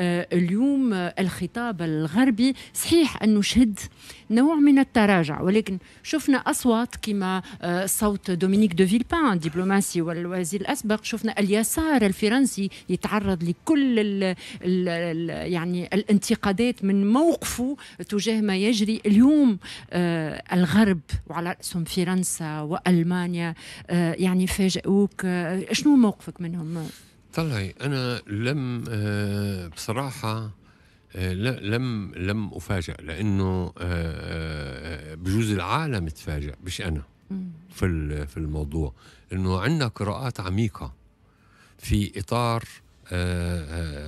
آه، اليوم الخطاب الغربي صحيح أنه شهد نوع من التراجع ولكن شفنا أصوات كما آه، صوت دومينيك دو فيلبان دبلوماسي والوزير الأسبق شفنا اليسار الفرنسي يتعرض لكل الـ الـ يعني الانتقادات من موقفه تجاه ما يجري اليوم آه، الغرب وعلى رأسهم فرنسا وألمانيا يعني فاجئوك شنو موقفك منهم؟ طلعي انا لم آه، بصراحه آه، لا لم لم افاجئ لانه آه، بجوز العالم تفاجئ مش انا في في الموضوع انه عندنا قراءات عميقه في اطار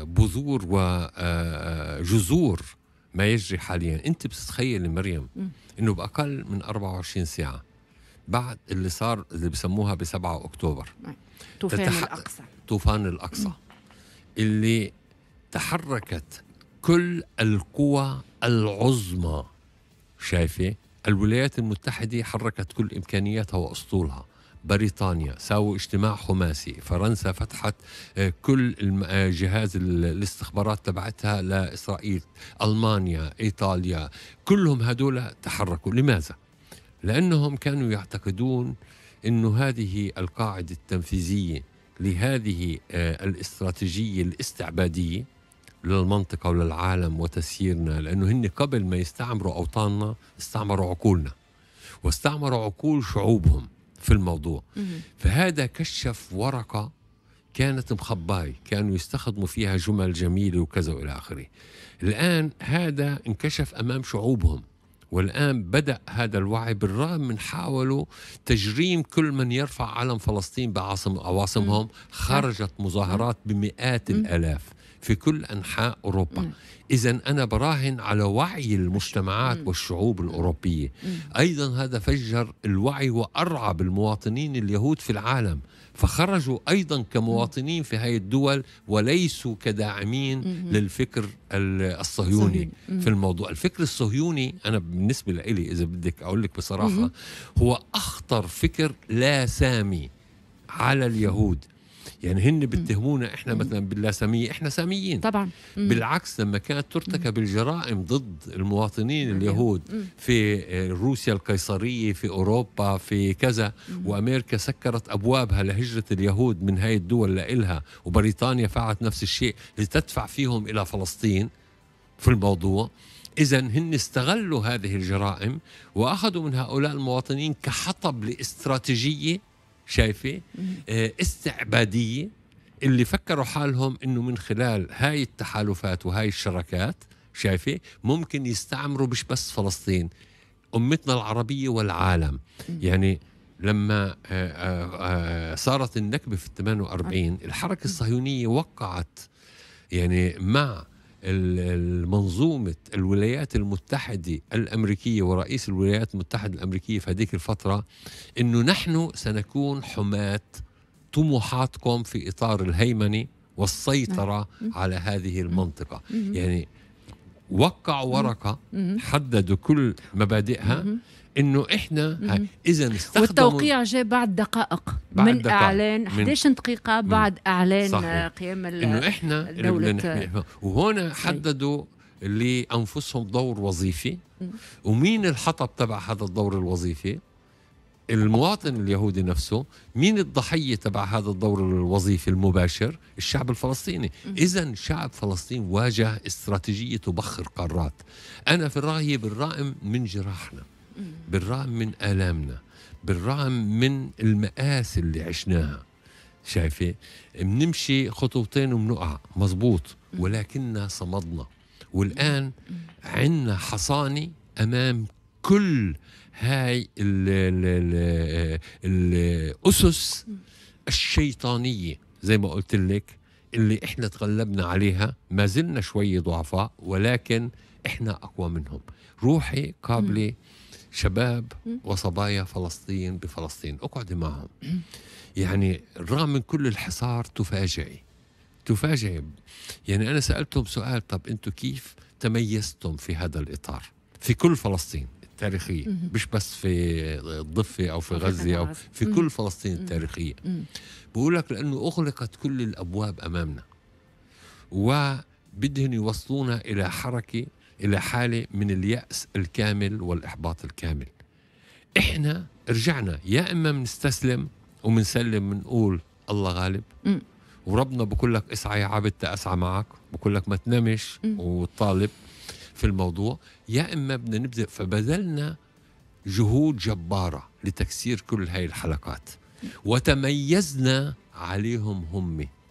بذور وجذور ما يجري حاليا انت بتتخيل مريم انه باقل من 24 ساعه بعد اللي صار اللي بسموها ب 7 اكتوبر تفاهم نعم. تتح- الاقصى طوفان الأقصى اللي تحركت كل القوى العظمى شايفة الولايات المتحدة حركت كل إمكانياتها وأسطولها بريطانيا ساووا اجتماع حماسي فرنسا فتحت آه، كل آه، جهاز الاستخبارات تبعتها لإسرائيل ألمانيا إيطاليا كلهم هدول تحركوا لماذا؟ لأنهم كانوا يعتقدون أن هذه القاعدة التنفيذية لهذه آه، الاستراتيجية الاستعبادية للمنطقة وللعالم وتسييرنا لأنه هن قبل ما يستعمروا أوطاننا استعمروا عقولنا واستعمروا عقول شعوبهم في الموضوع فهذا كشف ورقة كانت مخباي كانوا يستخدموا فيها جمل جميلة وكذا وإلى آخره الآن هذا انكشف أمام شعوبهم والآن بدأ هذا الوعي بالرغم من حاولوا تجريم كل من يرفع علم فلسطين بعاصم عواصمهم خرجت مظاهرات بمئات الآلاف في كل أنحاء أوروبا إذا أنا براهن على وعي المجتمعات والشعوب الأوروبية أيضا هذا فجر الوعي وأرعب المواطنين اليهود في العالم فخرجوا أيضا كمواطنين في هذه الدول وليسوا كداعمين للفكر الصهيوني في الموضوع الفكر الصهيوني أنا بالنسبة لي إذا بدك أقول لك بصراحة هو أخطر فكر لا سامي على اليهود يعني هن بيتهمونا احنا مثلا باللا ساميه احنا ساميين طبعا مم. بالعكس لما كانت ترتكب الجرائم ضد المواطنين اليهود مم. في آه، روسيا القيصريه في اوروبا في كذا مم. وامريكا سكرت ابوابها لهجره اليهود من هاي الدول لإلها وبريطانيا فعلت نفس الشيء لتدفع فيهم الى فلسطين في الموضوع إذا هن استغلوا هذه الجرائم وأخذوا من هؤلاء المواطنين كحطب لاستراتيجية شايفه آه، استعباديه اللي فكروا حالهم انه من خلال هاي التحالفات وهاي الشراكات شايفه ممكن يستعمروا مش بس فلسطين امتنا العربيه والعالم يعني لما آه، آه، صارت النكبه في ال 48 الحركه الصهيونيه وقعت يعني مع منظومة الولايات المتحدة الأمريكية ورئيس الولايات المتحدة الأمريكية في هذيك الفترة أنه نحن سنكون حماة طموحاتكم في إطار الهيمنة والسيطرة نعم. على هذه المنطقة يعني وقعوا ورقه حددوا كل مبادئها انه احنا اذا استخدموا والتوقيع جاء بعد دقائق بعد من دقائق اعلان 11 دقيقه بعد اعلان قيام قيام انه احنا الدولة وهنا حددوا لانفسهم دور وظيفي ومين الحطب تبع هذا الدور الوظيفي المواطن اليهودي نفسه مين الضحية تبع هذا الدور الوظيفي المباشر الشعب الفلسطيني إذا شعب فلسطين واجه استراتيجية تبخر قارات أنا في الرأي بالرغم من جراحنا بالرغم من آلامنا بالرغم من المآسي اللي عشناها شايفة بنمشي خطوتين وبنقع مزبوط ولكننا صمدنا والآن عندنا حصانة أمام كل هاي الأسس الشيطانية زي ما قلت لك اللي احنا تغلبنا عليها ما زلنا شوي ضعفاء ولكن احنا اقوى منهم روحي قابله شباب وصبايا فلسطين بفلسطين اقعدي معهم يعني رغم من كل الحصار تفاجئي تفاجئي يعني انا سالتهم سؤال طب انتم كيف تميزتم في هذا الاطار في كل فلسطين التاريخيه مش بس في الضفه او في غزه او في كل فلسطين التاريخيه بقول لك لانه اغلقت كل الابواب امامنا وبدهم يوصلونا الى حركه الى حاله من الياس الكامل والاحباط الكامل احنا رجعنا يا اما بنستسلم وبنسلم منقول الله غالب وربنا بقول لك اسعى يا عبد اسعى معك بقول لك ما تنامش وطالب في الموضوع يا اما بدنا نبدا فبذلنا جهود جباره لتكسير كل هاي الحلقات وتميزنا عليهم هم